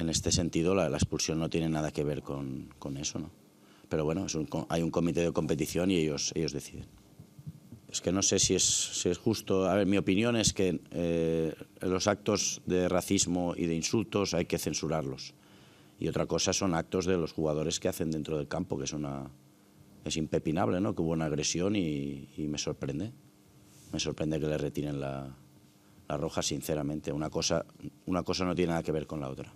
en este sentido la, expulsión no tiene nada que ver con, con eso, ¿no? Pero bueno, hay un comité de competición y ellos, ellos deciden. Es que no sé si es, si es justo. A ver, mi opinión es que eh, los actos de racismo y de insultos hay que censurarlos. Y otra cosa son actos de los jugadores que hacen dentro del campo, que es una es impepinable, ¿no? Que hubo una agresión y, y me sorprende. Me sorprende que le retiren la, la roja, sinceramente. Una cosa, una cosa no tiene nada que ver con la otra.